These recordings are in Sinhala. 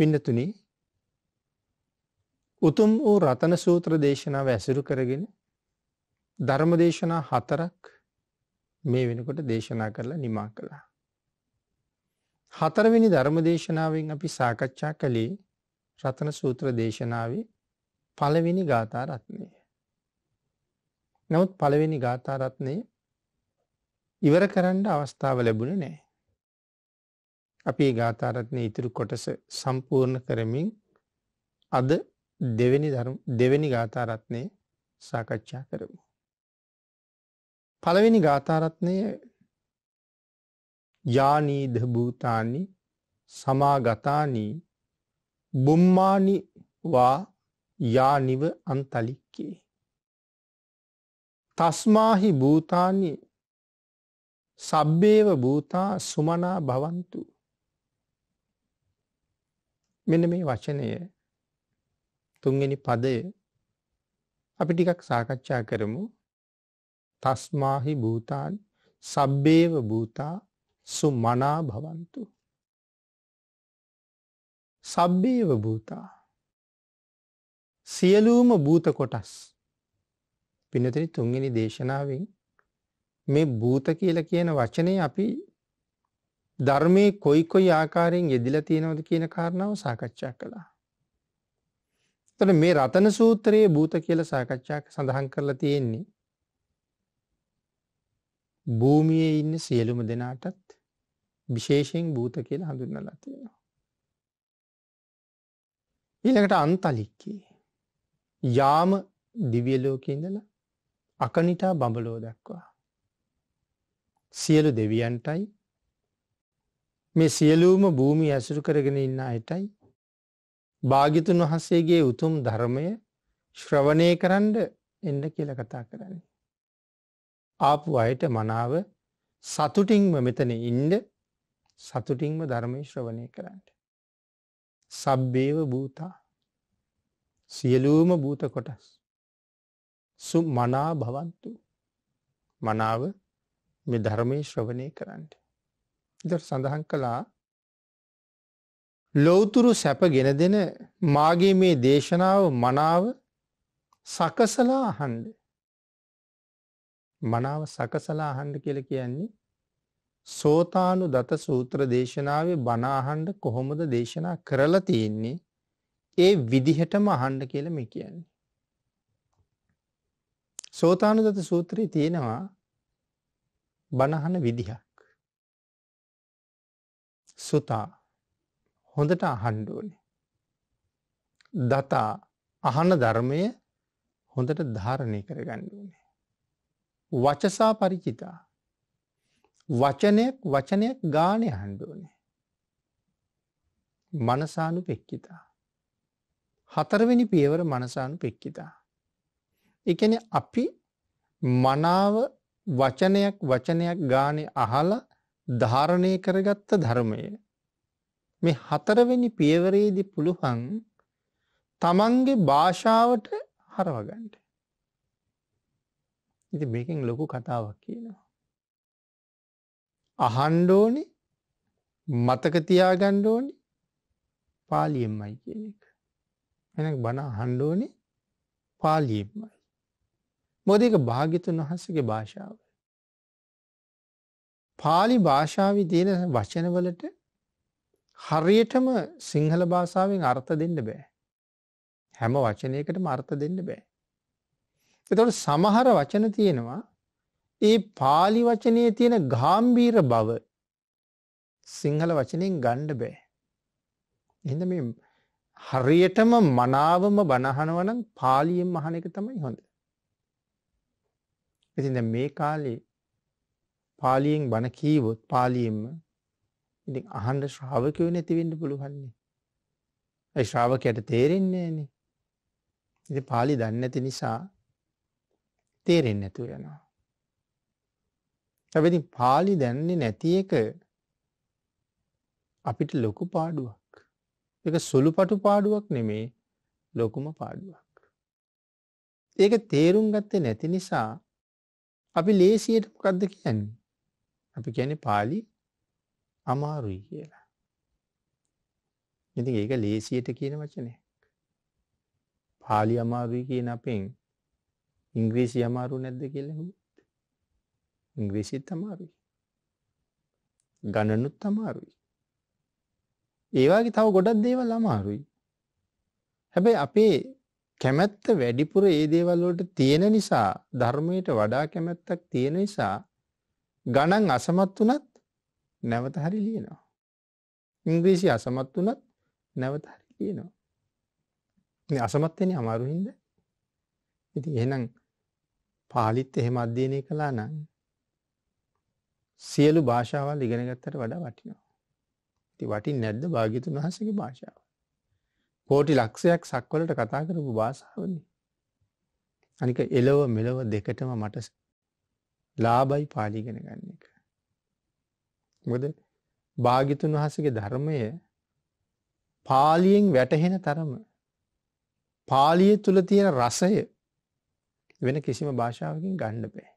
පින්නතුනි උතුම් වූ රතන සූත්‍ර දේශනාව ඇසුරු කරගෙන ධර්මදේශනා හතරක් මේ වෙනකොට දේශනා කරලා නිමා කළා. හතරවෙනි ධර්මදේශනාවෙන් අපි සාකච්ඡා කළේ රතන සූත්‍ර දේශනාවේ පළවෙනි ගාථාරත්නය. නමුත් පළවෙනි ගාථාරත්නය ඉවර කරන්න අවස්ථාව ලැබුණ නෑ. අපි ගාථාරත්නය ඉතුරු කොටස සම්පූර්ණ කරමින් අද දෙවෙනි ධර්ම දෙවෙනි ගාථාරත්නය සාකච්ඡා කරමු. පළවෙනි ගාථාරත්නය යානීද භූතානි සමාගතානී බුම්මානි වා යානිව අන්තලික්කේ. තස්මාහි භූතානි සබ්බේව භූතා සුමනා භවන්තු මෙන්න මේ වචනය තුන්වෙනි පදය අපි ටිකක් සාකච්ඡා කරමු තස්මාහි භූතාන් සබ්බේව භූතා සුමනා භවන්තු සබ්බේව භූතා සියලූම භූත කොටස් පිනතරි තුන්ගනි දේශනාවෙන් මේ භූත කියල කියන වචනය අපි ධර්මයේ කොයි කොයි ආකාරයෙන් යෙදිලා තියෙනවද කියන කාරණාව සාකච්ඡා කළා. එතන මේ රතන සූත්‍රයේ භූත කියලා සාකච්ඡා සඳහන් කරලා තියෙන්නේ භූමියේ ඉන්න සියලුම දෙනාටත් විශේෂයෙන් භූත කියලා හඳුන්වලා තියෙනවා. ඊළඟට අන්තලික්කේ යාම දිව්‍ය ලෝකේ ඉඳලා අකනිටා බඹලෝ දක්වා සියලු දෙවියන්ටයි මේ සියලූම භූමි ඇසුරු කරගෙන ඉන්න අයටයි භාගිතුන් වහන්සේගේ උතුම් ධර්මය ශ්‍රවණය කරන්න එන්න කියල කතා කරන්නේ. ආපු අයට මනාව සතුටින්ම මෙතන ඉන්ඩ සතුටින්ම ධර්මය ශ්‍රවණය කරන්න. සබ්බේව භූතා සියලූම භූත කොටස් සු මනා භවන්තු මනාව මේ ධර්මය ශ්‍රවණය කරන්නට. දොට සඳහන් කළා ලොවතුරු සැප ගෙන දෙන මාගේ මේ දේශනාව මනාව සකසලා අහන්ඩ මනාව සකසලා අහන්ඩ කියල කියන්නේ සෝතානු දත සූත්‍ර දේශනාවේ බනාහන්ඩ කොහොමද දේශනා කරලා තියෙන්නේ ඒ විදිහටම අහන්ඩ කියල මේ කියන්නේ. සෝතානු දත සූත්‍රී තියෙනවා බණහන විදිහා සුතා හොඳට අහන්ඩුවනි. දතා අහන ධර්මය හොඳට ධාරණය කර ගණ්ඩුවනේ. වචසා පරිචිතා වචනයක් වචනයක් ගානය හන්ඩුවනේ. මනසානු පෙක්කිතා. හතරවෙනි පියවර මනසානු පෙක්කිතා. එකන අපි මනාව වචනයක් වචනයක් ගානය අහලා ධාරණය කරගත්ත ධර්මය මේ හතරවෙනි පියවරේදි පුළුහන් තමන්ගේ භාෂාවට හරවගන්ට. ඉති මේකින් ලොකු කතාවක් කියනවා. අහන්ඩෝනි මතකතියාගණ්ඩෝනි පාලියම්මයි කියන එක. එන බණ හන්ඩෝනි පාලියම්මයි. මොදක භාගිතුන් වහන්සගේ භාෂාව. පාලි භාෂාවි තියෙන වචනවලට හරියටම සිංහල භාෂාවෙන් අර්ථ දෙන්න බෑ. හැම වචනයකට මර්ථ දෙන්න බෑ. එතොට සමහර වචන තියෙනවා ඒ පාලි වචනය තියෙන ගාම්බීර බව සිංහල වචනයෙන් ගණ්ඩ බෑ. එඳ මේ හරියටම මනාවම බණහනවනම් පාලියෙන් මහන එක තමයි හොඳ. ඉතින් මේ කාලේ පාලියෙන් බණ කීවොත් පාලියෙන්ම ඉතින් අහන්ඩ ශ්‍රාවකයෝ නැතිවෙන්න පුළුවන්නේ. ඇයි ශ්‍රාවකයට තේරෙන්නේ න. ඉති පාලි දන්න ඇති නිසා තේරෙන් නැතු යනවා. ඇැබති පාලි දැන්නේ නැති එක අපිට ලොකු පාඩුවක්. එක සුළු පටු පාඩුවක් නෙමේ ලොකුම පාඩුවක්. ඒක තේරුම් ගත්තේ නැති නිසා අපි ලේසියට මොකක්ද කියන්නේ. අපි ගැන පාලි අමාරුයි කියලා. ඉති ඒක ලේසියට කියන වචනය. පාලි අමාරුයි කියන අපෙන් ඉංග්‍රීසි අමාරු නැද්ද කියලා ඉංග්‍රීසිත් අමාරුයි. ගණනුත් අමාරුයි. ඒවාගේ තව ගොඩක් දේවල් අමාරුයි. හැබැයි අපේ කැමැත්ත වැඩිපුර ඒ දේවල්ලට තියෙන නිසා ධර්මයට වඩා කැමැත්තක් තියෙන නිසා ගණන් අසමත් වනත් නැවත හරි ලියනවා. ඉංග්‍රීසි අසමත් වනත් නැවත හරි ලියනවා. අසමත්වෙන අමාරුහින්ද ඉති එහෙනම් පාලිත් එහෙම අධ්‍යයනය කලා නම් සියලු භාෂාවල් ඉගෙනගත්තට වඩා වටිනවා. ති වටින් නැද්ද භාගිතුන් වහසගේ භාෂාව. කෝටි ලක්ෂයක් සක්වලට කතා කරපු භාෂාවන්නේ. අනික එලොව මෙලොව දෙකටම මට ලාබයි පාලිගෙන ගන්න එක. ගොද භාගිතුන් වහසගේ ධර්මය පාලියෙන් වැටහෙන තරම පාලිය තුළ තියෙන රසය වෙන කිසිම භාෂාවකින් ගණ්ඩ පෑ.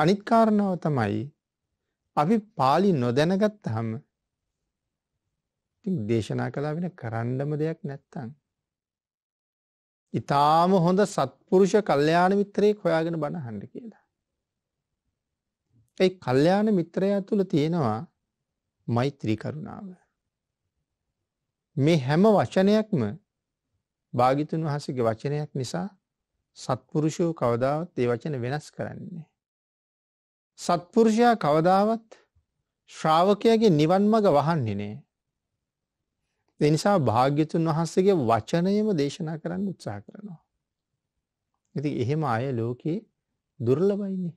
අනිත්කාරණාව තමයි අපි පාලි නොදැනගත් හම දේශනා කලා වෙන කරන්නම දෙයක් නැත්තං. ඉතාම හොඳ සත්පුරුෂ කල්්‍යයාන මිත්‍රයෙක් හොයාගෙන බණ හන්ඩ කියලා. ඒ කල්යාණ මිත්‍රයා තුළ තියෙනවා මෛත්‍රී කරුණාව. මේ හැම වචනයක්ම භාගිතුන් වහසගේ වචනයක් නිසා සත්පුරුෂෝ කවදාවත් ඒ වචන වෙනස් කරන්නේ. සත්පුරුෂයා කවදාවත් ශ්‍රාවකයගේ නිවන් මඟ වහන්නේ නෑ. දෙනිසා භාග්‍යතුන් වහන්සේගේ වචනයම දේශනා කරන්න උත්සාහ කරනවා. ඉති එහෙම අය ලෝකයේ දුර්ලබයින්නේ.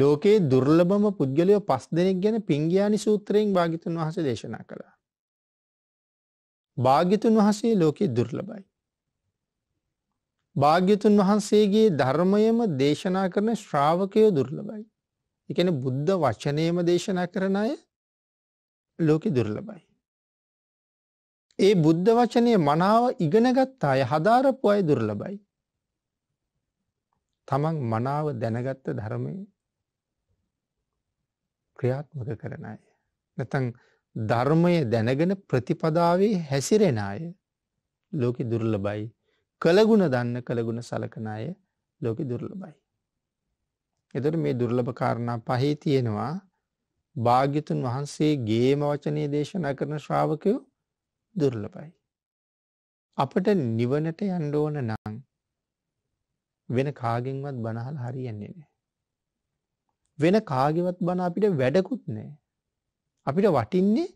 ලෝකයේ දුර්ලභම පුද්ගලයෝ පස් දෙනෙක් ගැන පිංගයානි සූත්‍රයෙන් භාගිතුන් වහස දේශනා කළා. භාගිතුන් වහසේ ලෝකයේ දුර්ලබයි. භාග්‍යතුන් වහන්සේගේ ධර්මයම දේශනා කරන ශ්‍රාවකයෝ දුර්ලබයි. එකන බුද්ධ වචනයම දේශනා කරන අය ලෝකෙ දුර්ලබයි. ඒ බුද්ධ වචනය මනාව ඉගෙනගත් අය හදාරපු අය දුර්ලබයි. තමන් මනාව දැනගත්ත ධර්මය ක්‍රියාත්මක කරන අය. නැතන් ධර්මය දැනගෙන ප්‍රතිපදාවේ හැසිරෙන අය ලෝක දුර්ල බයි කළගුණ දන්න කළගුණ සලකන අය ලෝක දුර්ල බයි. එතට මේ දුර්ලභ කාරණා පහහි තියෙනවා භාග්‍යතුන් වහන්සේ ගේම වචනය දේශනා කරන ශ්‍රාවකයෝ දුර්ලබයි. අපට නිවනට යන්ඩෝන නං වෙන කාගෙන්වත් බනහල් හරි යන්නේ නෑ. වෙන කාගෙවත් බණ අපිට වැඩකුත් නෑ. අපිට වටින්නේ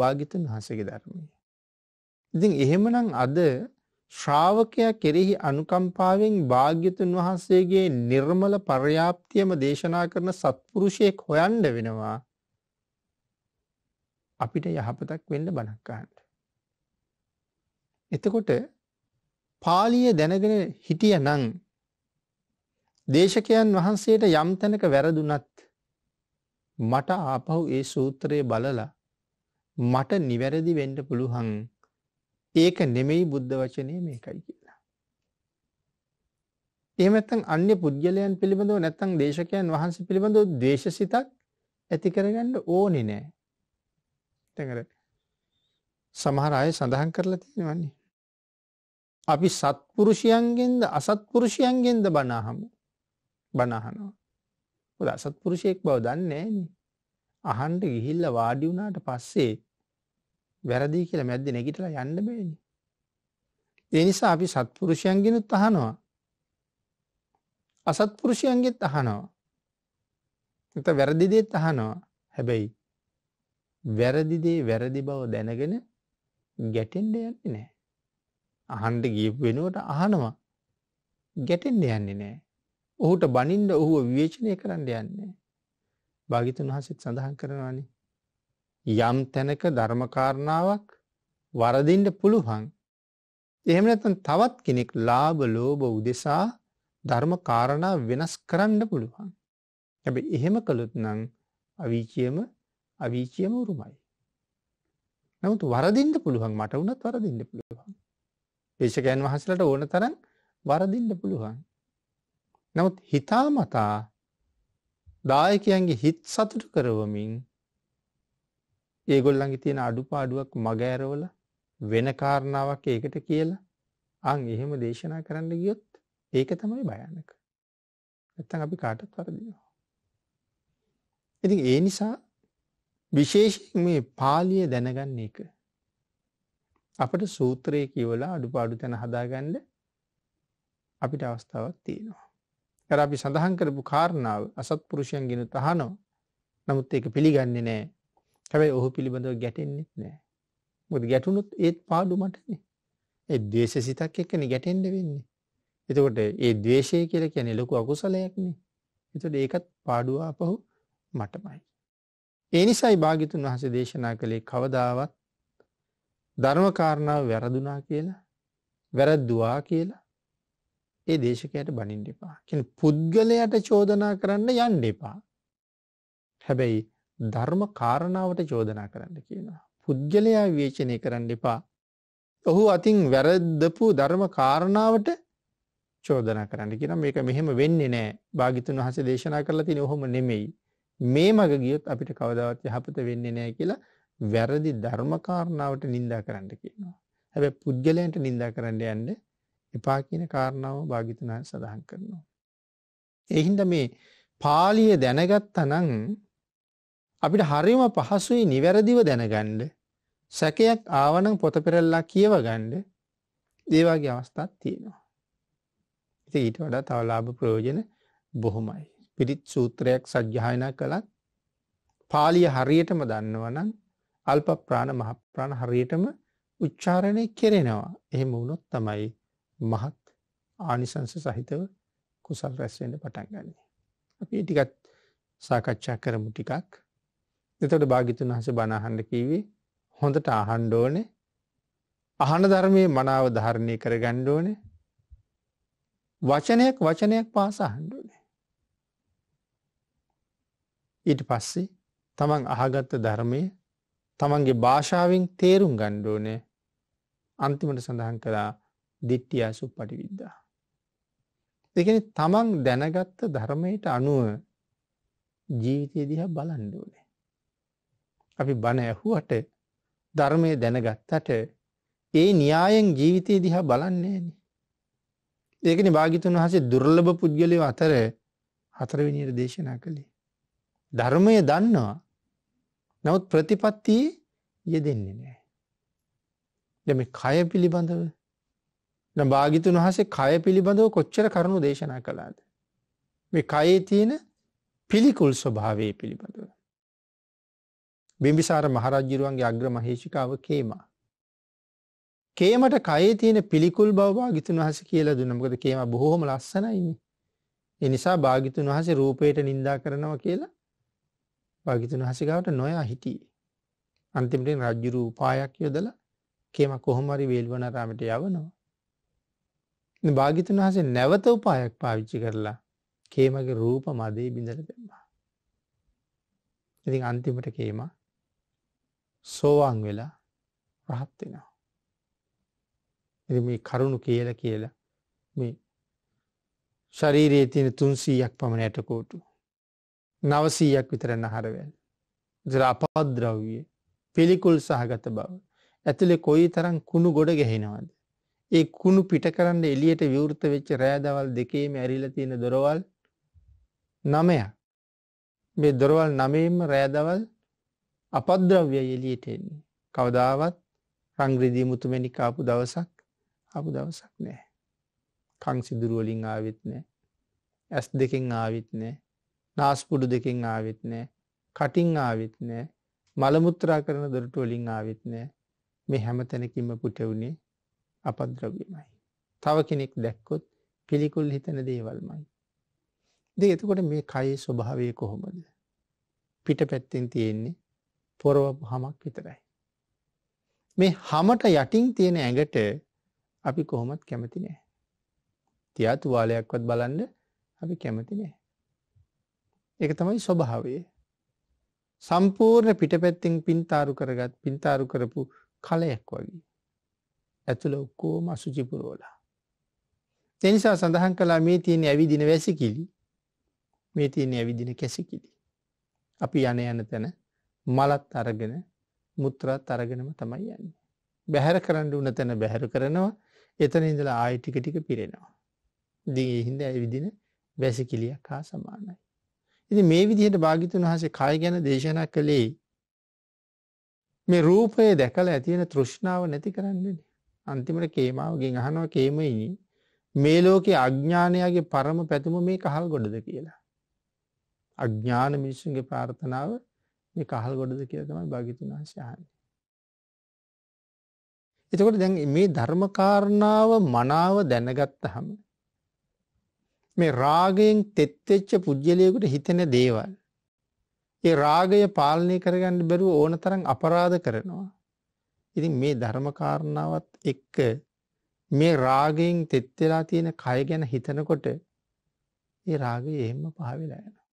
භාගිතන් වහන්සගේ ධර්මය. ඉතින් එහෙමනම් අද ශ්‍රාවකයා කෙරෙහි අනුකම්පාවෙන් භාග්‍යතුන් වහන්සේගේ නිර්මල පර්යාප්තියම දේශනා කරන සත්පුරුෂයෙක් හොයන්ඩ වෙනවා අපිට යහපතක් වෙන්න බණක්කාන්ට. එතකොට පාලිය දැනගෙන හිටිය නං දේශකයන් වහන්සේට යම් තැනක වැරදුනත් මට ආපහු ඒ සූත්‍රය බලලා මට නිවැරදි වෙන්ඩ පුළුහන් ඒක නෙමෙයි බුද්ධ වචනය මේකයි කියලා. එමත්තන් අන්‍ය පුද්ගලයන් පිළිබඳව නැත්තං දේශකයන් වහන්ස පිළිබඳව දේශසිතක් ඇති කරගන්න ඕනෙ නෑ. තැකර සමහර අය සඳහන් කරලා තියෙනවන්නේ. අපි සත්පුරුෂයන්ගෙන්ද අසත්පුරුෂයන්ගෙන්ද බනාහමු. බණහනවා. මොකද අසත්පුරුෂයෙක් බව දන්නේ නෑනේ. අහන්න ගිහිල්ලා වාඩි වුණාට පස්සේ වැරදි කියලා මැද්ද නැගිටලා යන්න බෑනේ. ඒ නිසා අපි සත්පුරුෂයන්ගෙනුත් අහනවා. අසත්පුරුෂයන්ගෙත් අහනවා. එත වැරදි දේත් අහනවා. හැබැයි වැරදි දේ වැරදි බව දැනගෙන ගැටෙන්න යන්නේ නෑ. අහන්ට ගියපු වෙනුවට අහනවා. ගැටෙන්න යන්නේ නෑ. ඔහුට බනින්ඩ ඔහුව විවේචනය කරන්න යන්නේ. භාගිතුන් වහසෙත් සඳහන් කරනවානි. යම් තැනක ධර්මකාරණාවක් වරදින්ට පුළුහන්. එහෙම නැතන් තවත් කෙනෙක් ලාබ ලෝබ උදෙසා ධර්ම කාරණා වෙනස් කරන්න පුළුවන්. ඇැබ එහෙම කළුත් නං අවීචියම අවීචියම උරුමයි. නමුතු වරදින්ට පුළුවන් මට වනත් වරදින්න පුළුවන්. දේශකයන් වහසලට ඕන තරන් වරදින්න පුළුවන්. නවත් හිතාමතා දායකයන්ගේ හිත් සතුටු කරවමින් ඒගොල්ලන්ගේ තියෙන අඩුපාඩුවක් මගෑරවල වෙන කාරණාවක් ඒකට කියලා අං එහෙම දේශනා කරන්න ගියොත් ඒක තමයි භයනක. ඇත්තන් අපි කාටත් වරදිනවා. ඉති ඒ නිසා විශේෂ මේ පාලිය දැනගන්න එක. අපට සූත්‍රය කියවලා අඩුපාඩු තැන හදාගන්න අපිට අවස්ථාවක් තියෙනවා. අර අපි සඳහන් කරපු කාරණාව අසත්පුරුෂයන් ගෙන තහනෝ නමුත් ඒක පිළිගන්නේ නෑ හැබැයි ඔහු පිළිබඳව ගැටෙන්නෙත් නෑ මුද ගැටුණුත් ඒත් පාඩුමටනේ ඒ දේශ සිතක් එක්කන ගැටෙන්ඩ වෙන්නේ එතකොට ඒ දේශය කියල කියන ලොකු අකුසලයක්නේ එතට ඒකත් පාඩුවා පහු මටමයි ඒ නිසයි භාගිතුන් වහස දේශනා කළේ කවදාවත් ධර්මකාරණාව වැරදුනා කියලා වැරද්දවා කියලා ඒ දේශකයට බනින්න එපා. කියන්නේ පුද්ගලයාට චෝදනා කරන්න යන්න එපා. හැබැයි ධර්ම කාරණාවට චෝදනා කරන්න කියනවා. පුද්ගලයා විවේචනය කරන්න එපා. ඔහු අතින් වැරද්දපු ධර්ම කාරණාවට චෝදනා කරන්න කියන මේක මෙහෙම වෙන්නේ නෑ භාගිතුන් වහස දේශනා කරලා තින ඔහොම නෙමෙයි. මේ මග ගියොත් අපිට කවදාවත් යහපත වෙන්නේ නෑ කියලා වැරදි ධර්මකාරණාවට නින්දා කරන්න කියනවා. හැබැ පුද්ගලයන්ට නින්දා කරන්න යන්න එපා කියන කාරණාව භාගිතනා සඳහන් කරනවා. එහින්ද මේ පාලිය දැනගත්තනම් අපිට හරිම පහසුයි නිවැරදිව දැනගන්න සැකයක් ආවනම් පොත පෙරල්ලා කියවගන්න දේවාගේ අවස්ථාත් තියෙනවා. ඉතින් ඊට වඩා තව ලාභ ප්‍රයෝජන බොහොමයි. පිරිත් සූත්‍රයක් සජ්ජායනා කළත් පාලිය හරියටම දන්නවනම් අල්ප ප්‍රාණ මහ ප්‍රාණ හරියටම උච්චාරණය කෙරෙනවා. එහෙම වුණොත් තමයි මහත් ආනිසංස සහිතව කුසල් රැස්වෙන්න පටන් ගන්නේ. අපි ටිකත් සාකච්ඡා කරමු ටිකක් එතට භාගිතුන් වහස බණහන්ඩ කීවේ හොඳට ආහන්්ඩෝන අහන ධර්මය මනාව ධාරණය කර ගණ්ඩෝන වචනයක් වචනයක් පාසහන්ඩෝනේ. ඊට පස්සේ තමන් අහගත්ත ධර්මය තමන්ගේ භාෂාවෙන් තේරුම් ගණ්ඩෝනේ අන්තිමට සඳහන් කලා දිට්ටි අසු පටිවිද්දා. දෙකෙන තමන් දැනගත්ත ධර්මයට අනුව ජීවිතය දිහා බලන්ඩුවනේ. අපි බණ ඇහුවට ධර්මය දැනගත්තට ඒ න්‍යායෙන් ජීවිතය දිහා බලන්නේන. ඒකන භාගිතුන් වහසේ දුර්ලභ පුද්ගලය අතර හතරවිනියට දේශනා කළේ. ධර්මය දන්නවා නවත් ප්‍රතිපත්තියේ යෙදෙන්නේ නෑ. දෙම කය පිළිබඳව දැන් භාග්‍යතුන් වහන්සේ කය පිළිබඳව කොච්චර කරුණු දේශනා කළාද? මේ කයේ තියෙන පිළිකුල් ස්වභාවය පිළිබඳව. බිම්බිසාර මහරජුරුවන්ගේ අග්‍ර මහේෂිකාව කේමා. කේමට කයේ තියෙන පිළිකුල් බව භාග්‍යතුන් වහන්සේ කියලා දුන්නා. මොකද කේමා බොහොම ලස්සනයිනේ. ඒ නිසා භාග්‍යතුන් වහන්සේ රූපයට නිඳා කරනවා කියලා භාග්‍යතුන් වහන්සේ ගාවට නොයා හිටියේ. අන්තිමට රජු රූපායක් යොදලා කේම කොහොම හරි වේල්වනාරාමයට යවනවා. භාගිතුන් වහසේ නැවත උපායක් පාවිච්චි කරලා කේමගේ රූප මදේ බිඳල දෙම්මා. ඉති අන්තිමට කේම සෝවාන් වෙලා රහත්වෙනවා. එ මේ කරුණු කියල කියලා මේ ශරීරයේ තියෙන තුන්සීයක් පමණ ඇටකෝටු. නවසීයක් විතර නහරවැල්. දර අපාද්‍රව්විය පිළිකුල් සහගත බව. ඇතුළෙ කොයි තරම් කුණු ගොඩ ගැහෙනවද. ඒ කුණු පිට කරන්න එළියට විවෘත වෙච්ච රෑදවල් දෙකේම ඇරිලා තියෙන දොරවල් 9ක්. මේ දොරවල් 9ෙම රෑදවල් අපද්‍රව්‍යය එළියට එන්නේ. කවදාවත් රංග්‍රදී මුතුමැණික ආපු දවසක් ආපු දවසක් නෑ. කන් සිදුරු වලින් ආවෙත් නෑ. ඇස් දෙකෙන් ආවෙත් නෑ. නාස්පුඩු දෙකෙන් ආවෙත් නෑ. කටින් ආවෙත් නෑ. මලමුත්‍රා කරන දොරටු වලින් ආවෙත් නෑ. මේ හැම තැනකින්ම පුටවුනේ අපද්‍රව්‍යමයි. තව කෙනෙක් දැක්කොත් පිළිකුල් හිතන දේවල්මයි. දේ එතකොට මේ කයේ ස්වභාවය කොහොමද. පිට පැත්තෙන් තියෙන්නේ පොරවපු හමක් විතරයි. මේ හමට යටින් තියෙන ඇඟට අපි කොහොමත් කැමති නෑ. තියාතු වාලයක්වත් බලන්න අපි කැමති නෑ. එක තමයි ස්වභාවය. සම්පූර්ණ පිටපැත්තිෙන් පින්තාරු කරගත් පින්තාරු කරපු කලයක් වගේ. ඇතුළ ඔක්කෝම අසුචි පුරෝලා. එනිසා සඳහන් කලා මේ තියෙන ඇවිදින වැසිකිලි මේ තියෙන ඇවිදින කැසිකිලි. අපි යන යන තැන මලත් අරගෙන මුත්‍රත් අරගෙනම තමයි යන්නේ. බැහැර කරන්න උන තැන බැහැර කරනවා එතන ඉඳලා ආයිටික ටික පිරෙනවා. දිගේ හින්ද ඇවිදින වැසිකිලියක් හා සමානයි. ඉති මේ විදිහට භාගිතුන් වහසේ කාය ගැන දේශනා කළේ මේ රූපය දැකල ඇතියෙන තෘෂ්ණාව නැති කරන්නේ. අන්තිමට කේමාවගෙන් අහනවා කේමයිනි මේ ලෝකේ අඥානයාගේ පරම පැතුම මේ කහල් ගොඩද කියලා. අඥාන මිනිස්සුන්ගේ ප්‍රාර්ථනාව මේ කහල් ගොඩද කියලා තමයි භාගිතුන් වහන්සේ එතකොට දැන් මේ ධර්මකාරණාව මනාව දැනගත්තහම මේ රාගයෙන් තෙත්වෙච්ච පුද්ගලයෙකුට හිතෙන දේවල් ඒ රාගය පාලනය කරගන්න බැරුව ඕන තරම් අපරාධ කරනවා ඉතින් මේ ධර්ම කාරණාවත් එක්ක මේ රාගයෙන් තෙත් වෙලා තියෙන කය ගැන හිතනකොට ඒ රාගය එහෙම පහ වෙලා යනවා.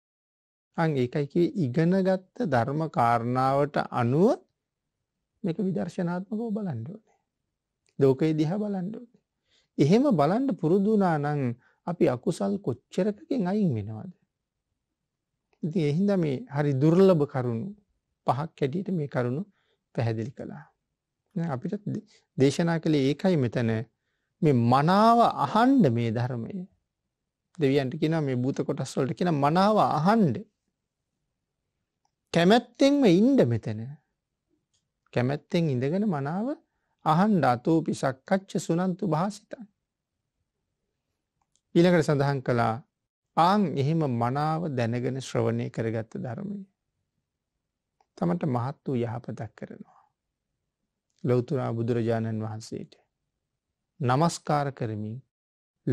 අන් ඒකයි කිව්වේ ඉගෙනගත්ත ධර්ම කාරණාවට අනුව මේක විදර්ශනාත්මකව බලන්න ඕනේ. ලෝකේ දිහා බලන්න ඕනේ. එහෙම බලන්න පුරුදු වුණා නම් අපි අකුසල් කොච්චරකකින් අයින් වෙනවද? ඉතින් ඒ හින්දා මේ හරි දුර්ලභ කරුණු පහක් ඇටියට මේ කරුණු පැහැදිලි කළා. නෑ අපිට දේශනා කළේ ඒකයි මෙතන මේ මනාව අහන්ඩ මේ ධර්මය දෙවියන්ට කියෙන මේ භූත කොටස්වලට කියෙන මනාව අහන්ඩ කැමැත්තෙන්ම ඉන්ඩ මෙතන කැමැත්තෙන් ඉඳගෙන මනාව අහන්ඩ අතෝපිසක් කච්ච සුනන්තු භාසිතන් ඊළකට සඳහන් කළා ආං එහෙම මනාව දැනගෙන ශ්‍රවණය කරගත්ත ධර්මය තමට මහත් වූ යහපතක් කරනවා ලොවතුරා බුදුරජාණන් වහන්සේට. නමස්කාර කරමින්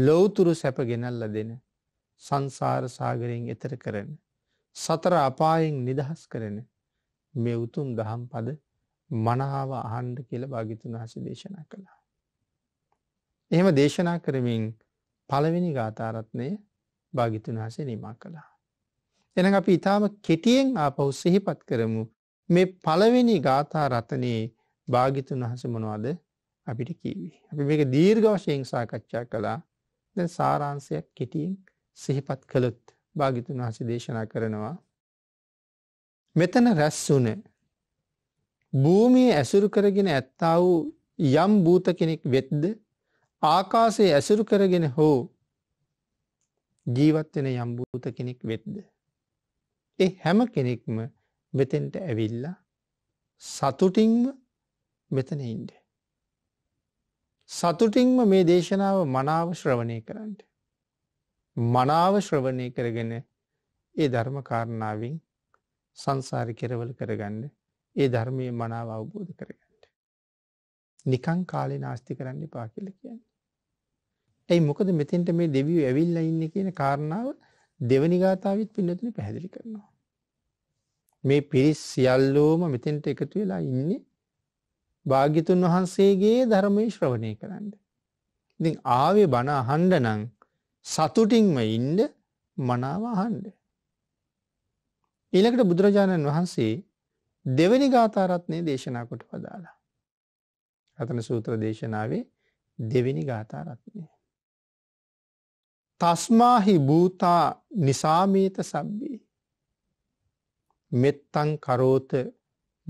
ලොවතුරු සැප ගෙනල්ල දෙන සංසාර සාගරයෙන් එතර කරන. සතර අපායෙන් නිදහස් කරන මේ උතුම් දහම් පද මනාව අහන්ඩ කියල භාගිතුන් වහස දේශනා කළා. එහෙම දේශනා කරමින් පළවෙනි ගාථාරත්නය භාගිතුන් වහසේ නිමා කළා. එන අපි ඉතාම කෙටියෙන් ආපහු සිහිපත් කරමු මේ පළවෙනි ගාථා රතනයේ භාගිතුන් වහස මොනවාද අපිට කීවි. අපි මේක දීර්ඝ වශයෙන් සාකච්ඡා කළා දැන් සාරාංශයක් කෙටියෙන් සිහිපත් කළොත් භාගිතුන් වහස දේශනා කරනවා. මෙතන රැස්සුන භූමිය ඇසුරු කරගෙන ඇත්තා වූ යම් භූත කෙනෙක් වෙද්ද ආකාසේ ඇසුරු කරගෙන හෝ ජීවත් වෙන යම් භූත කෙනෙක් වෙද්ද. ඒ හැම කෙනෙක්ම මෙතෙන්ට ඇවිල්ලා සතුටින්ම මෙතන ඉන්ඩ. සතුටින්ම මේ දේශනාව මනාව ශ්‍රවණය කරන්නට. මනාව ශ්‍රවණය කරගෙන ඒ ධර්ම කාරණාවෙන් සංසාරි කෙරවල කරගන්න ඒ ධර්මය මනාව අවබෝධ කරගන්නට. නිකං කාලේ නාස්ති කරන්න පා කියල කියන්න. ඇයි මොකද මෙතෙන්ට මේ දෙවිය ඇවිල්ල ඉන්න කියන කාරණාව දෙවනි ගාථාවත් පින්නතුන පැහැදිලි කරනවා. මේ පිරිස් සියල්ලෝම මෙතෙන්ට එකතු වෙලා ඉන්නේ භාග්‍යතුන් වහන්සේගේ ධර්මය ශ්‍රවණය කරන්න. ඉතින් ආවේ බණ අහන්ඩ නං සතුටින්ම ඉන්ඩ මනාව අහන්ඩ. ඊළකට බුදුරජාණන් වහන්සේ දෙවැනි ගාතාරත්නය දේශනා කොට වදාලා. රතන සූත්‍ර දේශනාවේ දෙවෙනි ගාතාරත්නය. තස්මාහි භූතා නිසාමේත සබ්බී මෙත්තං කරෝත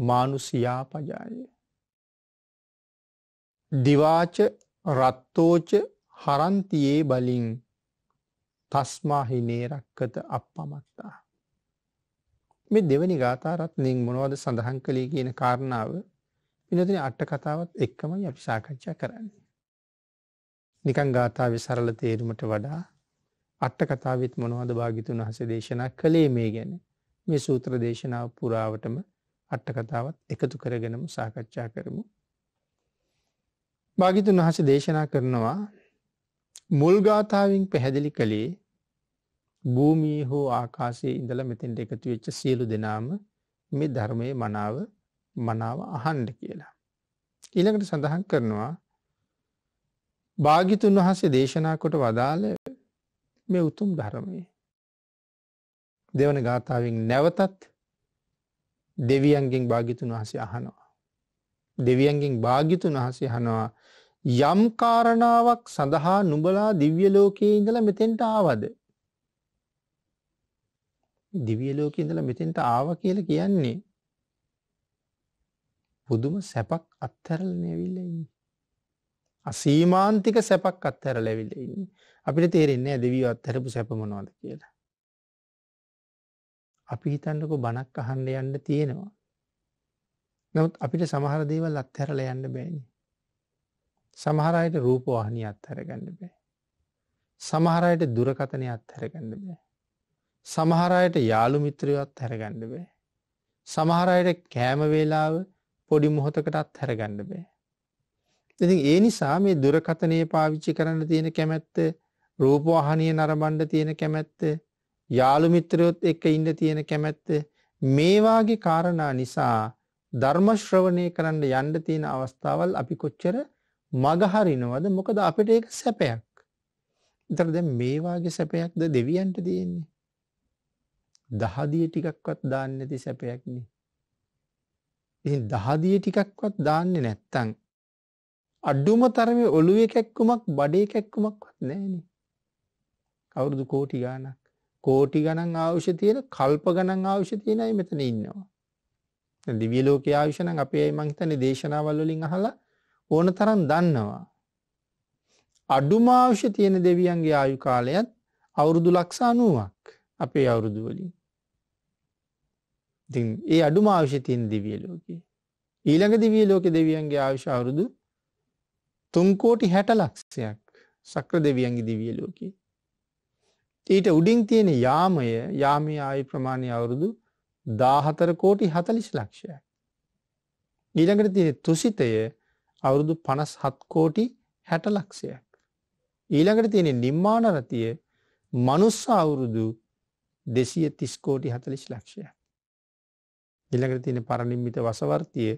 මානුසියා පජායේ දිවාච රත්තෝච හරන්තියේ බලින් තස්මාහි නේරක්කත අපපමත්තා. මේ දෙවැනි ගාතාරත් නෙෙන් මොනවද සඳහන් කළේ කියන කාරණාව පිනතින අට්ට කතාවත් එක්කමයි අපි සාකච්ඡා කරන්නේ. නිකං ගාථාව සරල තේරුමට වඩා අට්ට කතාවත් මොනවද භාගිතුන් හස දේශනා කළේ මේ ගැන මේ සූත්‍ර දේශනාව පුරාවටම අට්ට කතාවත් එකතු කරගෙනම සාකච්ඡා කරමු භාගිතුන් වහස දේශනා කරනවා මුල්ගාථාවෙන් පැහැදිලි කළේ භූමී හෝ ආකාසේ ඉඳල මෙතෙන්ට එකතු වෙච්ච සියලු දෙනාම මේ ධර්මය මනාව මනාව අහන්ඩ කියලා. ඊළඟට සඳහන් කරනවා භාගිතුන් වහන්සේ දේශනා කොට වදාළ මේ උතුම් ධර්මය. දෙවන ගාථාවෙන් නැවතත් දෙවියන්ගෙන් භාගිතුන් වහසේ අහනවා. දෙවියන්ගෙන් භාගිතුන් වහසේ හනවා යම් කාරණාවක් සඳහා නුඹලා දිව්‍ය ලෝකයේ ඉඳලා මෙතෙන්ට ආවද දිව්‍ය ලෝකයේ ඉඳලා මෙතෙන්ට ආව කියලා කියන්නේ පුදුම සැපක් අත්හැරලා ඇවිල්ලා ඉන්නේ අසීමාන්තික සැපක් අත්හැරලා ඇවිල්ලා ඉන්නේ අපිට තේරෙන්නේ නැහැ දෙවියෝ අත්හැරපු සැප මොනවද කියලා අපි හිතන්නකෝ බණක් අහන්න යන්න තියෙනවා නමුත් අපිට සමහර දේවල් අත්හැරලා යන්න බෑනේ සමහරයට රූපවාහනය අත්හැරගන්න බෑ. සමහරයට දුරකතනය අත්හැරගන්න බෑ. සමහරයට යාළු මිත්‍රියවත් හැරගන්න බෑ. සමහරයට කෑමවේලාව පොඩි මොහොතකටත් හැරගන්න බෑ. ඉති ඒ නිසා මේ දුරකතනය පාවිච්චි කරන්න තියෙන කැමැත්ත රූපවාහනය නරබණ්ඩ තියෙන කැමැත්ත යාළු මිත්‍රයොත් එක්ක ඉන්න තියෙන කැමැත්ත මේවාගේ කාරණා නිසා ධර්මශ්‍රවණය කරන්න යන්ඩ තියෙන අවස්ථාවල් අපි කොච්චර මගහරිනවද මොකද අපිට ඒක සැපයක්. එතන දැන් මේ වාගේ සැපයක්ද දෙවියන්ට දෙන්නේ. දහදිය ටිකක්වත් දාන්නේ නැති සැපයක්නේ. ඉතින් දහදිය ටිකක්වත් දාන්නේ නැත්තම් අඩුම තරමේ ඔළුවේ කැක්කුමක් බඩේ කැක්කුමක්වත් නැහනේ. අවුරුදු කෝටි ගාණක්. කෝටි ගණන් අවශ්‍ය තියෙන කල්ප ගණන් අවශ්‍ය තියෙන අය මෙතන ඉන්නවා. දිව්‍ය ලෝකයේ අවශ්‍ය නම් අපි මං හිතන්නේ දේශනාවල් වලින් අහලා ඕන තරන් දන්නවා. අඩුමාවශ්‍ය තියෙන දෙවියන්ගේ ආයු කාලයත් අවුරුදු ලක්ෂා නුවක් අපේ අවුරුදුවලින්. ති ඒ අඩු මාවශ්‍ය තියන් දිවිය ලෝක ඊළඟ දිවිය ලෝක දෙවියන්ගේ ආවිශ අවුරුදු තුන්කෝටි හැට ලක්ෂයක් සක්‍ර දෙවියන්ගේ දිවිය ලෝක ඊට උඩින් තියෙන යාමය යාමය ආයු ප්‍රමාණය අවුරුදු දාහතර කෝටි හතලිස් ලක්ෂයක් ඊළඟට තියෙන තුසිතය අවුරුදු 57 කෝටි 60 ලක්ෂයක්. ඊළඟට තියෙන නිම්මාන රතිය මනුස්ස අවුරුදු 230 කෝටි 40 ලක්ෂයක්. ඊළඟට තියෙන පරිනිම්මිත වසවර්තිය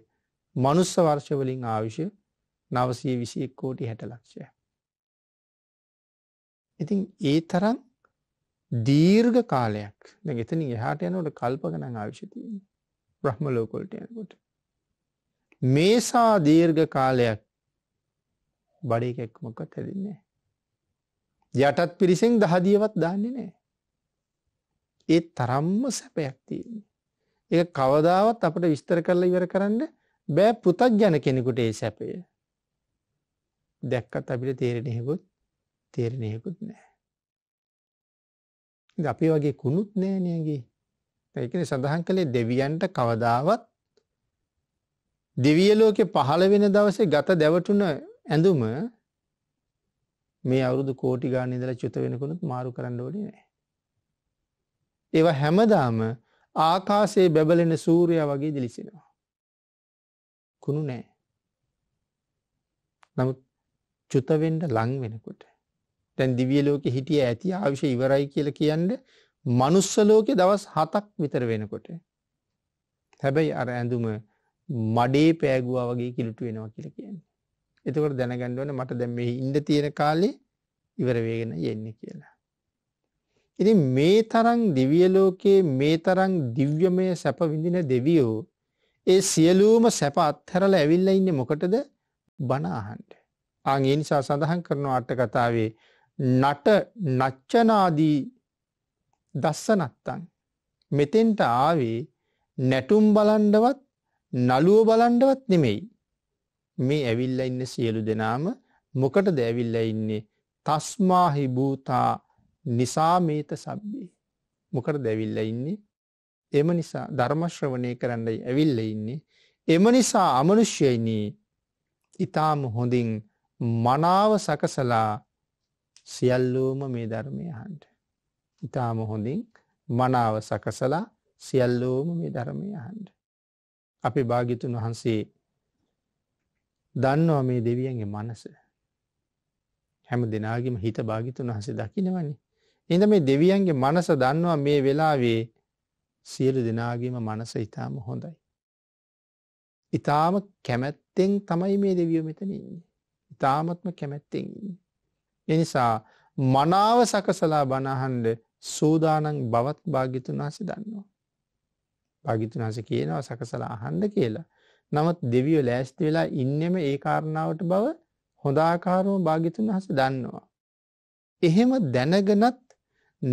මනුස්ස වර්ෂ වලින් ආවිෂ 921 කෝටි 60 ලක්ෂයක්. ඉතින් ඒ තරම් දීර්ඝ කාලයක් දැන් එතනින් එහාට යනකොට කල්ප ගණන් අවශ්‍ය තියෙනවා. බ්‍රහ්ම ලෝක වලට යනකොට. මේසා දීර්ඝ කාලයක් බඩේ කැක්මොකත් හැදින්නේ. යටත් පිරිසෙන් දහදියවත් දාන්නේ නෑ. ඒ තරම්ම සැපයක් තියන්නේ. ඒ කවදාවත් අපට විස්තර කරල ඉවර කරන්න බෑ පුතක් ගැන කෙනෙකුට ඒ සැපය. දැක්කත් අපිට තේරණයකුත් තේරණයකුත් නෑ. අපි වගේ කුණුත් නෑනයගේ ඒකන සඳහන් කළේ දෙවියන්ට කවදාවත් දෙවියලෝකෙ පහළ වෙන දවසේ ගත දැවටුන ඇඳුම මේ අවුරුදු කෝටි ගාන ඉදල චුත වෙනකුණුත් මාරු කරන්න ඕලි නෑ. ඒවා හැමදාම ආකාසේ බැබලෙන සූරය වගේ දිලිසිෙනවා. කුණු නෑ. නමුත් චුතවෙන්ට ලං වෙනකුට තැන් දිවියලෝක හිටිය ඇති ආවිශ ඉවරයි කියල කියන්න මනුස්සලෝකෙ දවස් හතක් විතර වෙනකොට. හැබැයි අර ඇඳුම මඩේ පෑගුවා වගේ කිලුට වෙනවා කියලා කියන්නේ. එතකොට දැනගන්න ඕනේ මට දැන් මේ ඉන්න තියෙන කාලේ ඉවර වෙගෙන යන්නේ කියලා. ඉතින් මේ තරම් දිව්‍ය ලෝකයේ මේ තරම් දිව්‍යමය සැප විඳින දෙවියෝ ඒ සියලුම සැප අත්හැරලා ඇවිල්ලා ඉන්නේ මොකටද? බණ අහන්න. ආන් ඒ නිසා සඳහන් කරන අට කතාවේ නට නච්චනාදී දස්සනත්තං මෙතෙන්ට ආවේ නැටුම් බලන්නවත් නළුව බලන්ඩවත් නෙමෙයි. මේ ඇවිල්ල ඉන්න සියලු දෙනාම මොකටද ඇවිල්ල ඉන්නේ තස්මාහි භූතා නිසාමේත සබ්බේ. මොකට දැවිල්ල ඉන්නේ. එම නිසා ධර්මශ්‍රවනය කරන්නයි ඇවිල්ල ඉන්නේ. එම නිසා අමනුෂ්‍යයිනී ඉතාම හොඳින් මනාව සකසලා සියල්ලෝම මේ ධර්මයහන්ට. ඉතාම හොඳින් මනාව සකසලා සියල්ලෝම මේ ධර්මයහන්ට. අපේ භාගිතුන් වහන්සේ දන්නවා මේ දෙවියන්ගේ මනස. හැම දෙනාගේම හිත භාගිතුන් වහසේ දකිනවනි. එඳ මේ දෙවියන්ගේ මනස දන්නවා මේ වෙලාවේ සියලු දෙනාගේම මනස ඉතාම හොඳයි. ඉතාම කැමැත්තෙන් තමයි මේ දෙවියෝ මෙතන ඉන්නේ. ඉතාමත්ම කැමැත්තෙන්. එනිසා මනාව සකසලා බණහන්ඩ සූදානන් බවත් භාගිතුන් වහසේ දන්නවා. භාගිතුනාස කියනවා සකසල අහන්න කියලා. නමුත් දෙවියෝ ලෑස්ති වෙලා ඉන්නෙම ඒ කාරණාවට බව හොඳාකාරම භාගිතුනාස දන්නවා. එහෙම දැනගෙනත්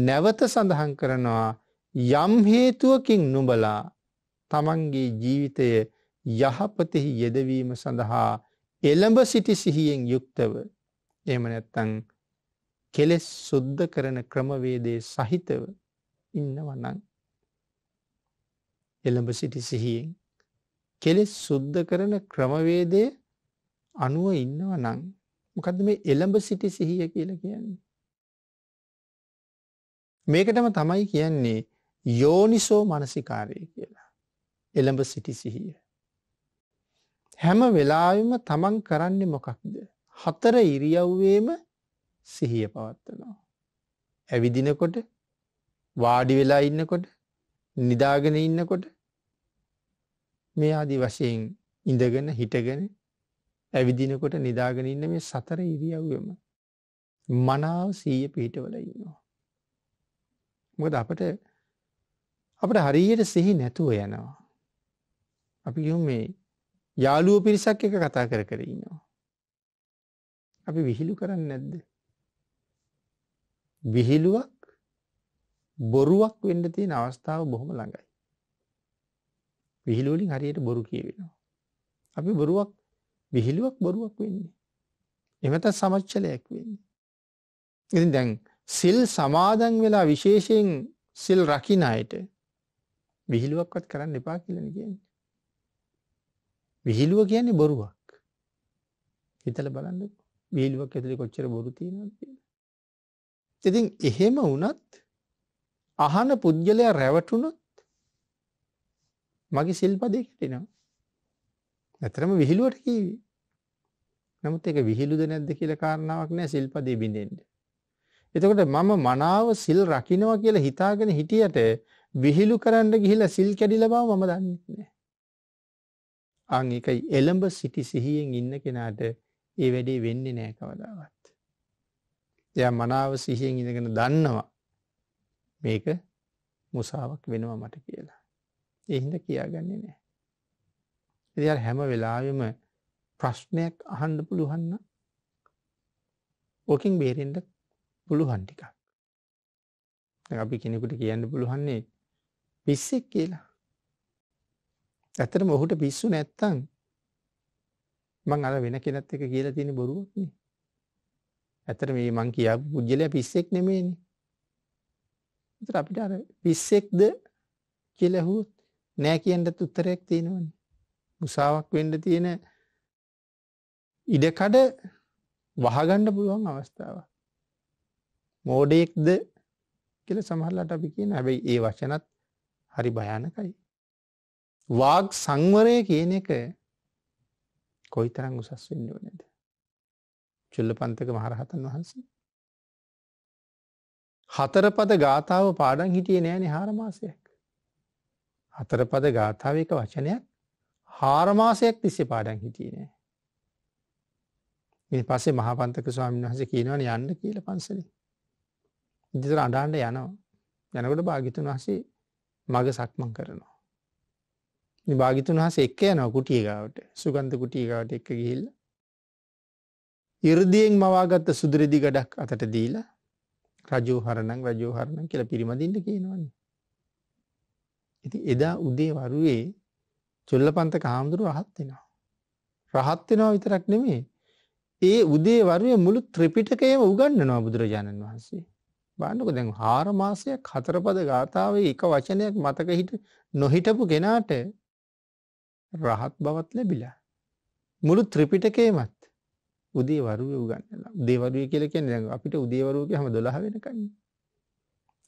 නැවත සඳහන් කරනවා යම් හේතුවකින් නුඹලා තමන්ගේ ජීවිතය යහපතෙහි යෙදවීම සඳහා එළඹ සිටි සිහියෙන් යුක්තව එම නැත්තං කෙලෙස් සුද්ධ කරන ක්‍රමවේදය සහිතව ඉන්නවනන් එළඹ සිටි සිහියෙන් කෙලෙස් සුද්ධ කරන ක්‍රමවේදය අනුව ඉන්නව නං මොකද මේ එළඹ සිටි සිහිය කියල කියන්නේ. මේකටම තමයි කියන්නේ යෝනිසෝ මනසිකාරය කියලා එළඹ සිටි සිහිය. හැම වෙලාවිම තමන් කරන්නේ මොකක්ද. හතර ඉරියව්වේම සිහිය පවත්වනවා. ඇවිදිනකොට වාඩි වෙලා ඉන්නකොට නිදාගෙන ඉන්නකොට මේ ආදි වශයෙන් ඉඳගෙන හිටගෙන ඇවිදිනකොට නිදාගෙන ඉන්න මේ සතර ඉරියව්වම මනාව සීය පිහිටවල ඉන්නවා. මොකද අපට අපට හරියට සිහි නැතුව යනවා. අපි යොමු මේ යාළුවෝ පිරිසක් එක කතා කර කර ඉන්නවා. අපි විහිළු කරන්නේ නැද්ද? විහිළුවක් බොරුවක් වෙන්න තියෙන අවස්ථාව බොහොම ළඟයි. විහිළු වලින් හරියට බොරු කියවෙනවා. අපි බොරුවක් විහිළුවක් බොරුවක් වෙන්නේ. එමෙතත් සමච්චලයක් වෙන්නේ. ඉතින් දැන් සිල් සමාදන් වෙලා විශේෂයෙන් සිල් රකින්න අයට විහිළුවක්වත් කරන්න එපා කියලා කියන්නේ. විහිළුව කියන්නේ බොරුවක්. හිතලා බලන්න විහිළුවක් ඇතුලේ කොච්චර බොරු තියෙනවද කියලා. ඉතින් එහෙම වුණත් අහන පුද්ගලයා රැවටුණොත් මගේ සිල්පදේ කැඩෙනවා. ඇතරම විහිළුවට කීවේ. නමුත් ඒක විහිළුද නැද්ද කියලා කාරණාවක් නෑ සිල්පදේ බිඳෙන්න. එතකොට මම මනාව සිල් රකින්නවා කියලා හිතාගෙන හිටියට විහිළු කරන්න ගිහිලා සිල් කැඩිලා බව මම දන්නේ නෑ. අන් එකයි එළඹ සිටි සිහියෙන් ඉන්න කෙනාට ඒ වැඩේ වෙන්නේ නෑ කවදාවත්. එයා මනාව සිහියෙන් ඉඳගෙන දන්නවා මේක මුසාවක් වෙනවා මට කියලා. එහින්ද කියාගන්නේ නෑ. එදයා හැම වෙලාවෙම ප්‍රශ්නයක් අහන්ඩ පුළුවන්න ඕකින් බේරෙන්ට පුළුවන් ටිකක්. අපි කෙනෙකුට කියන්න පුළුවන්නේ පිස්සෙක් කියලා. ඇතරම ඔහුට පිස්සු නැත්තං මං අර වෙන කෙනත් එක කියලා තියෙන බොරුවක්න. ඇතර මේ මං කියා පුද්ගලය පිස්සෙක් නෙමේනි. තර අපිට අර පිස්සෙක්ද කියලැහුත් නෑ කියන්නත් උත්තරයක් තියෙනවනේ. මුසාවක් වෙන්න තියෙන ඉඩකඩ වහගන්න පුළුවන් අවස්ථාව. මෝඩයෙක්ද කියල සමහරලට අපි කියන හැබැයි ඒ වචනත් හරි භයානකයි. වාග් සංවරය කියන එක කොයි තරං උසස් වෙන්න ඕනෙද. චුල්ල පන්තක මහරහතන් වහන්සේ. හතරපද ගාථාව පාඩන් හිටිය නෑනෙ හාරමාසයක්. හතරපද ගාථාව එක වචනයක් හාරමාසයක් තිස්සේ පාඩන් හිටියේ නෑ. මේ පස්සේ මහපන්තක ස්වාමීන් වහස කියනවන යන්න කියල පන්සල. ඉදිතර අඩාන්ඩ යනවා යනකොට භාගිතුන් වහසේ මග සක්මන් කරනවා. භාගිතුන් වහස එක්ක යනව කුටියගාවට සුගන්ත කුටියගාවට එක්ක ගිහිල්ල. ඉරදියෙන් මවාගත්ත සුදුරදි ගඩක් අතට දීලා රජෝහරණං රජෝහරණන් කියල පිරිමදින්ට කියනවන්නේ. ඉති එදා උදේ වරුවේ චොල්ලපන්ත කාමුදුරු රහත් වෙනවා. රහත් වෙනවා විතරක් නෙමේ ඒ උදේ වරුවේ මුළු ත්‍රිපිටකයම උගන්වනවා බුදුරජාණන් වහන්සේ. බලන්නකො දැන් 4 මාසයක් හතරපද ගාථාවේ එක වචනයක් මතක හිට නොහිටපු කෙනාට රහත් බවත් ලැබිලා. මුළු ත්‍රිපිටකයමත් උදේ වරුවේ උගන්වනවා. උදේ වරුවේ කියලා කියන්නේ දැන් අපිට උදේ වරුවේ කියහම 12 වෙනකන්.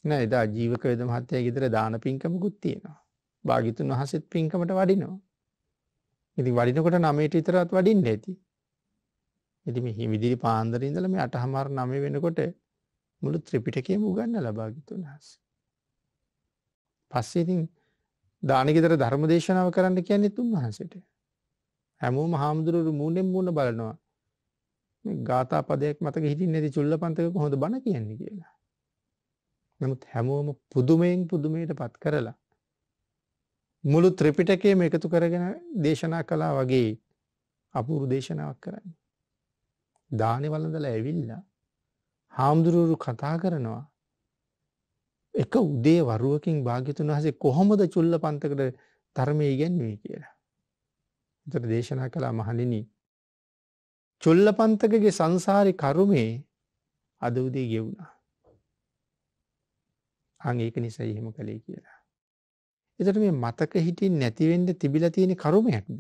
නෑ එදා ජීවක වෙද මහත්තය ගෙදර දාන පින්කමකුත් තියෙනවා. භාගිතුන් වහසෙත් පින්කමට වඩිනවා. ඉති වඩිනකොට නමේට විතරත් වඩින් නැති. එති මෙහි විදිරි පාන්දර ඉඳල මේ අටහමර නමේ වෙනකොට මුළු ත්‍රිපිටකේ මුගන්න ලබාගිතුන් හස. පස්සේතින් දානගෙතර ධර්ම දේශනාව කරන්න කියන්නේ තුන් වහන්සට. හැමෝ හාමුදුරුවරු මූුණෙන් මූුණ බලනවා ගාතා පදයක් මතක හිටින් ඇති චුල්ල පන්තක හොඳ බණ කියන්නේ කියලා. නමුත් හැමෝම පුදුමයෙන් පුදුමයට පත් කරලා මුළු ත්‍රිපිටකයම එකතු කරගෙන දේශනා කළා වගේ අපූරු දේශනාවක් කරන්න. දානෙ වලඳලා ඇවිල්ලා හාමුදුරුවරු කතා කරනවා එක උදේ වරුවකින් භාගිතුන් වහසේ කොහොමද චුල්ල පන්තකට ධර්මය ඉගැන්වේ කියලා. එතට දේශනා කළා මහනිනි චුල්ල පන්තකගේ සංසාරි කරුමේ අද උදේ ගෙවුණා. අං ඒක නිසා එහෙම කළේ කියලා. එතට මේ මතක හිටින් නැතිවෙන්ඩ තිබිලා තියෙන කරුමයක්ද.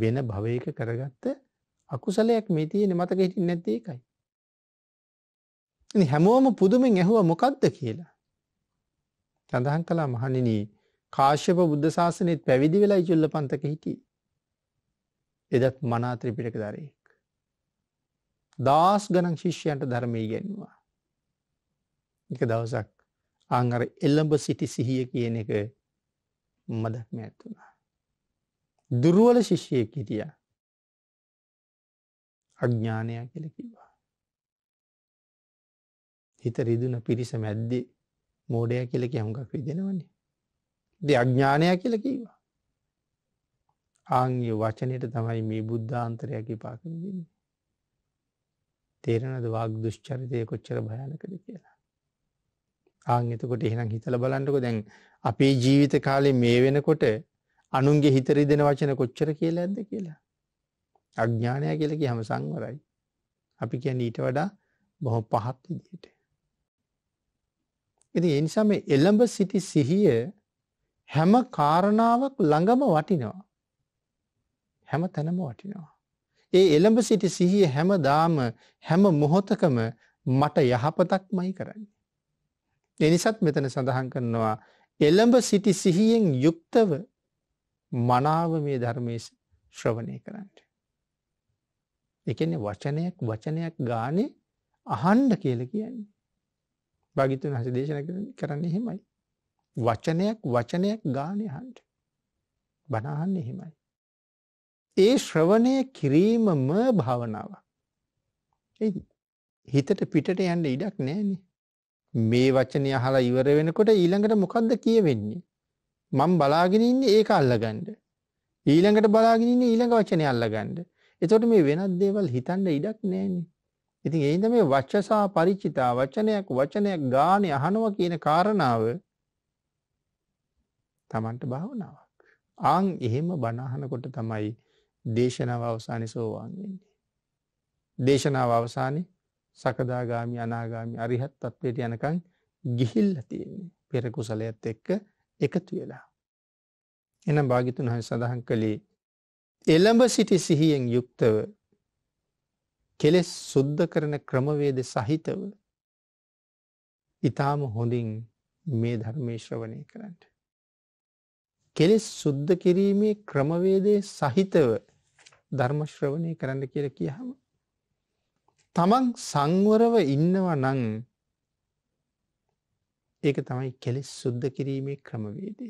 වෙන භවයක කරගත්ත අකුසලයක් මේ තියෙන මතක හිටින් නැත්තේ එකයි. හැමෝම පුදුමෙන් ඇහුව මොකක්ද කියලා. සඳහන් කලා මහනිනී කාශ්‍යප බුද්ධ ශාසනයත් පැවිදි වෙලා ඉචුල්ල පන්තක හිටි. එදත් මනාත්‍රිපිටක දරයෙක්. දස් ගනං ශිෂ්‍යයන්ට ධර්මය ගැන්වා. එක දවසක් ආංගර එල්ලඹ සිටි සිහිය කියන එක මදක්ම ඇත්තුනා. දුරුවල ශිෂ්‍යයක් හිටිය අඥ්ඥානයක් කලකිවා. හිත රිදුන පිරිස මැද්දි මෝඩය කියලක හුඟක් විදෙනවන්නේ. දෙ අඥ්ඥානයක් කියලකිවා. ආංගේ වචනයට තමයි මේ බුද්ධාන්තරයක් පාකරදන්නේ. තේරනද වාග දුෂ්චරිතය කොච්චර භයනකද කියලා. ආන් එතකොට එහෙනම් හිතලා බලන්නකෝ දැන් අපේ ජීවිත කාලේ මේ වෙනකොට අනුන්ගේ හිත රිදෙන වචන කොච්චර කියලා ඇද්ද කියලා. අඥානය කියලා කියහම සංවරයි. අපි කියන්නේ ඊට වඩා බොහොම පහත් විදිහට. ඉතින් ඒ නිසා මේ එළඹ සිටි සිහිය හැම කාරණාවක් ළඟම වටිනවා. හැම තැනම වටිනවා. ඒ එළඹ සිටි සිහිය හැමදාම හැම මොහොතකම මට යහපතක්මයි කරන්නේ. එනිසත් මෙතන සඳහන් කරනවා එළඹ සිටි සිහියෙන් යුක්තව මනාව මේ ධර්මය ශ්‍රවණය කරන්නට. එකන වචනයක් වචනයක් ගානේ අහන්ඩ කියල කියන්නේ. භගිතුන් හස දේශන කරන්න එහෙමයි. වචනයක් වචනයක් ගානය හන්ට බනාහන්න එහෙමයි. ඒ ශ්‍රවණය කිරීමම භාවනාව. හිතට පිටට යන්න ඉඩක් නෑනේ මේ වචනේ අහලා ඉවර වෙනකොට ඊළඟට මොකද්ද කියවෙන්නේ? මම බලාගෙන ඉන්නේ ඒක අල්ලගන්න. ඊළඟට බලාගෙන ඉන්නේ ඊළඟ වචනේ අල්ලගන්න. එතකොට මේ වෙනත් දේවල් හිතන්න ඉඩක් නැහැනේ. ඉතින් ඒ හින්දා මේ වචසා ಪರಿචිතා වචනයක් වචනයක් ගානේ අහනවා කියන කාරණාව Tamanට භාවනාවක්. ආන් එහෙම බණ අහනකොට තමයි දේශනාව අවසානයේ සෝවාන් වෙන්නේ. දේශනාව අවසානයේ සකදාගාමි අනාගාමි අරිහත් තත්වයට යනකං ගිහිල්ල තියෙන්නේ පෙර කුසලයත් එක්ක එකතු වෙලා. එනම් භාගිතුන් හය සඳහන් කළේ එළඹ සිටි සිහියෙන් යුක්තව කෙලෙස් සුද්ධ කරන ක්‍රමවේද සහිතව ඉතාම හොඳින් මේ ධර්මේශ්‍රවනය කරන්න. කෙලෙස් සුද්ධ කිරීමේ ක්‍රමවේදය සහිතව ධර්මශ්‍රවනය කරන්න කියල කියහම තමන් සංවරව ඉන්නවා නං ඒක තමයි කෙලෙස් සුද්ධ කිරීමේ ක්‍රමවේදය.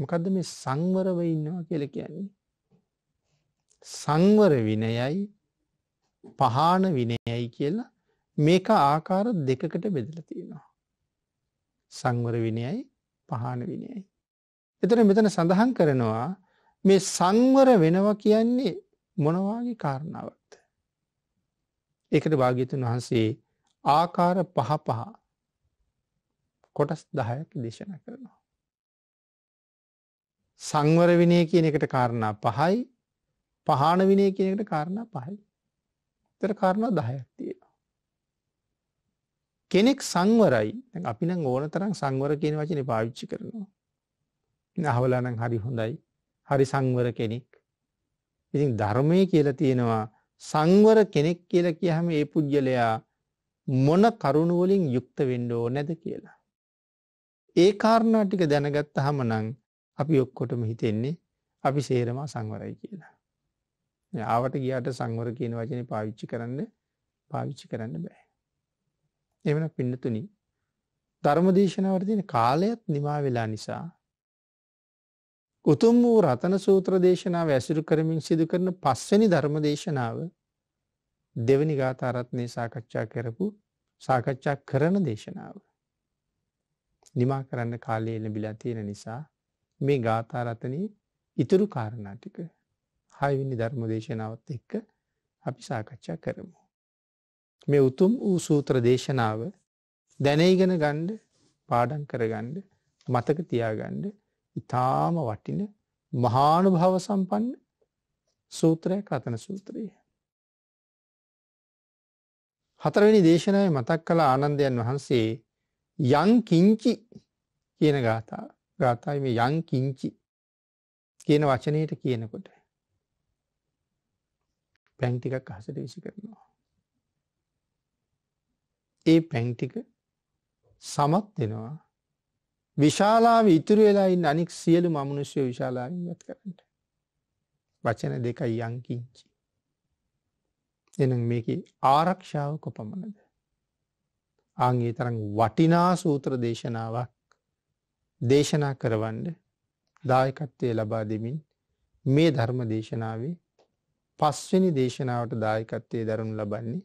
මොකදද මේ සංවරව ඉන්නවා කියල කියන්නේ. සංවර විනයයි පහන විනයයි කියලා මේක ආකාර දෙකකට බෙදල තියෙනවා. සංවර විනයයි පහන විනයයි. එතන මෙතන සඳහන් කරනවා මේ සංවර වෙනවා කියන්නේ මොනවාගේ කාරණාවක්. එකට භාගිතුන් වහන්සේ ආකාර පහ පහ කොටස් දහයක් දේශන කරනවා. සංවර විනය කියන එකට කාරණා පහයි පහන විනය කියන එකට කාරණා පහයි. තර කාරණා දහයක් තියෙනවා. කෙනෙක් සංවරයි අපි නම් ඕන තරම් සංවර කියන වචන පාවිච්චි කරනවා. අහවලානං හරි හොඳයි හරි සංවර කෙනෙක්. ඉතින් ධර්මය කියලා තියෙනවා සංවර කෙනෙක් කියලා කියහම ඒ පුද්ගලයා මොන කරුණුවලින් යුක්ත වෙන්ඩෝ නැද කියලා. ඒ කාරණා ටික දැනගත්ත හමනං අපි ඔක්කොටම හිතෙන්නේ අපි සේරමා සංවරයි කියලා. ආවට ගියාට සංවර කියන වචන පාවිච්චි කරන්න පාවිච්චි කරන්න බෑ. එමන පින්නතුනි ධර්මදේශනවරතින කාලයත් නිමා වෙලා නිසා උතුම් වූ රතන සූත්‍ර දේශනාව ඇසුරු කරමින් සිදු කරන පස්වැනි ධර්ම දේශනාව දෙවනි ගාථාරත්නය සාකච්ඡා කරපු සාකච්ඡා කරන දේශනාව. නිමා කරන්න කාලය එළබිලා තියෙන නිසා මේ ගාථාරතන ඉතුරු කාරණාටික හයවිනි ධර්ම දේශනාවත් එක්ක අපි සාකච්ඡා කරමු. මේ උතුම් වූ සූත්‍ර දේශනාව දැනයිගෙන ගණ්ඩ පාඩන් කරගණ්ඩ මතක තියාගණ්ඩ ඉතාම වටින මහානුභාව සම්පන්න සූත්‍රයක් රතන සූත්‍රය. හතරවෙනි දේශනාව මතක් කළ ආනන්දයන් වහන්සේ යං කිංචි කියන ගාථා ගාථයි මේ යං කිංචි කියන වචනයට කියනකොට පැංටිකක් අහසට විසි කරනවා. ඒ පැංටික සමත් වෙනවා විශාලාව ඉතුරු වෙලායින් අනික් සියලු මමනුෂ්‍ය විශාලාවිගත් කරන්න. වචන දෙකයි යංකිංචි. එන මේක ආරක්ෂාව කොපමණද. ආගේ තරන් වටිනා සූත්‍ර දේශනාවක් දේශනා කරවන්න දායකත්වය ලබා දෙමින් මේ ධර්ම දේශනාවේ පස්වනි දේශනාවට දායකත්වය දරුණු ලබන්නේ